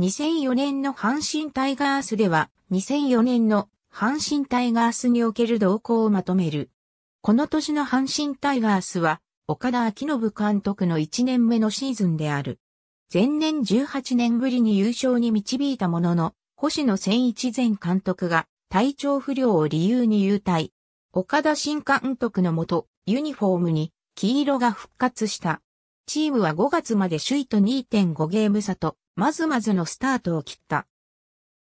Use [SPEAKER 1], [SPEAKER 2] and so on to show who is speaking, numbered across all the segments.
[SPEAKER 1] 2004年の阪神タイガースでは、2004年の阪神タイガースにおける動向をまとめる。この年の阪神タイガースは、岡田昭信監督の1年目のシーズンである。前年18年ぶりに優勝に導いたものの、星野千一前監督が体調不良を理由に優退。岡田新監督のもと、ユニフォームに黄色が復活した。チームは5月まで首位と2.5ゲーム差とまずまずのスタートを切った。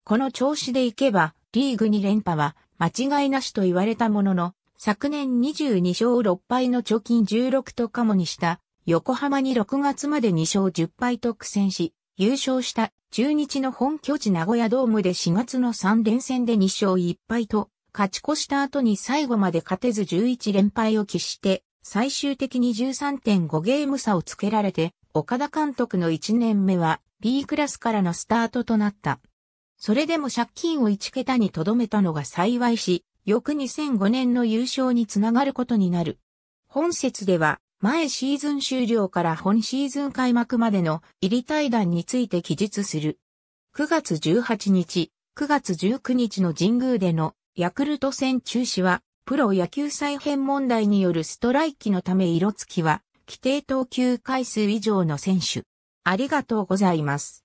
[SPEAKER 1] この調子でいけば、リーグ2連覇は間違いなしと言われたものの、昨年22勝6敗の貯金16とカモにした、横浜に6月まで2勝10敗と苦戦し、優勝した中日の本拠地名古屋ドームで4月の3連戦で2勝1敗と、勝ち越した後に最後まで勝てず11連敗を喫して、最終的に13.5ゲーム差をつけられて、岡田監督の1年目は B クラスからのスタートとなった。それでも借金を1桁に留めたのが幸いし、翌2005年の優勝につながることになる。本節では、前シーズン終了から本シーズン開幕までの入り対談について記述する。9月18日、9月19日の神宮でのヤクルト戦中止は、プロ野球再編問題によるストライキのため色付きは、規定投球回数以上の選手、ありがとうございま
[SPEAKER 2] す。